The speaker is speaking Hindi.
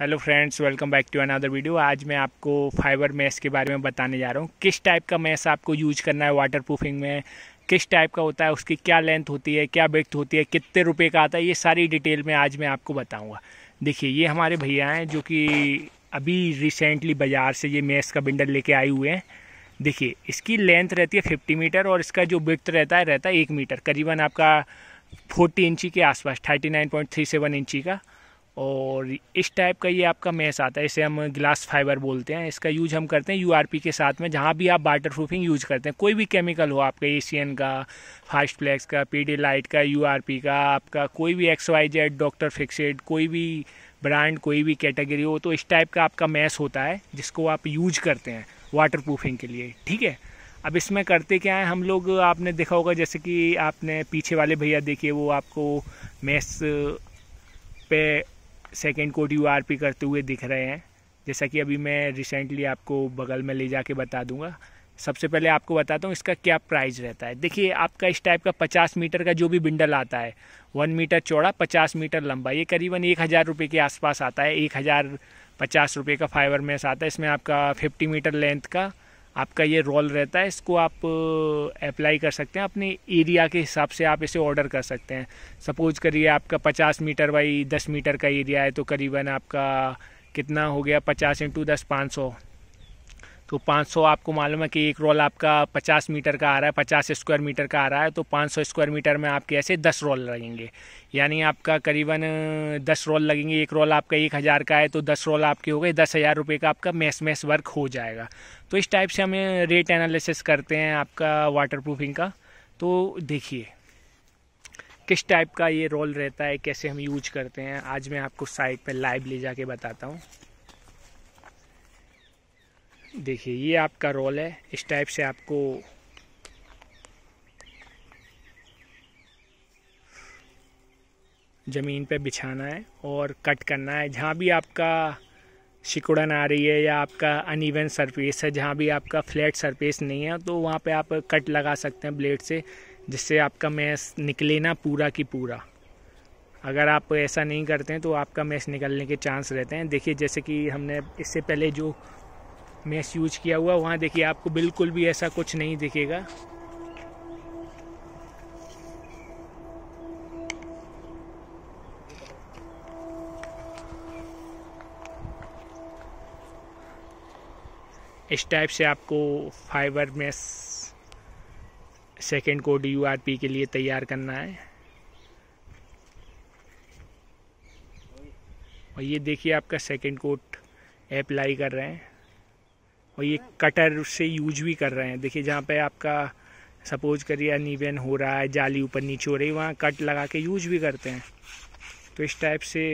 hello friends welcome back to another video आज मैं आपको फाइबर मैश के बारे में बताने जा रहा हूँ किस टाइप का मैस आपको यूज करना है वाटर प्रूफिंग में किस टाइप का होता है उसकी क्या लेंथ होती है क्या बेथ होती है कितने रुपए का आता है ये सारी डिटेल में आज मैं आपको बताऊँगा देखिए ये हमारे भैया हैं जो कि अभी रिसेंटली बाज़ार से ये मैस का बिंडल लेके आए हुए हैं देखिए इसकी लेंथ रहती है फिफ्टी मीटर और इसका जो बेथ रहता है रहता है एक मीटर करीबन आपका फोर्टी इंची के आसपास thirty nine point three seven इंची का और इस टाइप का ये आपका मेस आता है इसे हम ग्लास फाइबर बोलते हैं इसका यूज हम करते हैं यूआरपी के साथ में जहाँ भी आप वाटर प्रूफिंग यूज करते हैं कोई भी केमिकल हो आपका एशियन का फास्ट फ्लैक्स का डी लाइट का यूआरपी का आपका कोई भी X Y Z doctor fixed कोई भी ब्रांड कोई भी कैटेगरी हो तो इस टाइप का आपका मैस होता है जिसको आप यूज करते हैं वाटर प्रूफिंग के लिए ठीक है अब इसमें करते क्या है हम लोग आपने देखा होगा जैसे कि आपने पीछे वाले भैया देखिए वो आपको मैस पे second coat U R P करते हुए दिख रहे हैं जैसा कि अभी मैं रिसेंटली आपको बगल में ले जाके बता दूंगा सबसे पहले आपको बताता हूँ इसका क्या प्राइस रहता है देखिए आपका इस टाइप का पचास मीटर का जो भी बिंडल आता है वन मीटर चौड़ा पचास मीटर लंबा ये करीबन एक हज़ार रुपये के आसपास आता है एक हज़ार पचास रुपये का फाइबर मेस आता है इसमें आपका फिफ्टी मीटर लेंथ का आपका ये रोल रहता है इसको आप अप्लाई कर सकते हैं अपने एरिया के हिसाब से आप इसे ऑर्डर कर सकते हैं सपोज करिए आपका 50 मीटर बाई 10 मीटर का एरिया है तो करीबन आपका कितना हो गया 50 इंटू दस पाँच सौ तो 500 आपको मालूम है कि एक रोल आपका 50 मीटर का आ रहा है 50 स्क्वायर मीटर का आ रहा है तो 500 स्क्वायर मीटर में आपके ऐसे 10 रोल लगेंगे यानी आपका करीबन 10 रोल लगेंगे एक रोल आपका एक हज़ार का है तो 10 रोल आपके हो गए दस हज़ार रुपये का आपका मैस मैस वर्क हो जाएगा तो इस टाइप से हमें रेट एनालिसिस करते हैं आपका वाटर प्रूफिंग का तो देखिए किस टाइप का ये रोल रहता है कैसे हम यूज करते हैं आज मैं आपको साइट पर लाइव ले जाके बताता हूँ देखिए ये आपका रोल है इस टाइप से आपको ज़मीन पे बिछाना है और कट करना है जहाँ भी आपका शिकुड़न आ रही है या आपका अनइवन सरफेस है जहाँ भी आपका फ्लैट सरफेस नहीं है तो वहाँ पे आप कट लगा सकते हैं ब्लेड से जिससे आपका मैस निकले ना पूरा की पूरा अगर आप ऐसा नहीं करते हैं तो आपका मैस निकलने के चांस रहते हैं देखिए जैसे कि हमने इससे पहले जो मेस यूज किया हुआ वहाँ देखिए आपको बिल्कुल भी ऐसा कुछ नहीं दिखेगा इस टाइप से आपको fibre mesh second coat U के लिए तैयार करना है और ये देखिए आपका सेकेंड कोट अप्लाई कर रहे हैं और ये कटर से यूज भी कर रहे हैं देखिए जहाँ पे आपका सपोज करिए अनिवेन हो रहा है जाली ऊपर नीचे हो रही है वहाँ कट लगा के यूज भी करते हैं तो इस टाइप से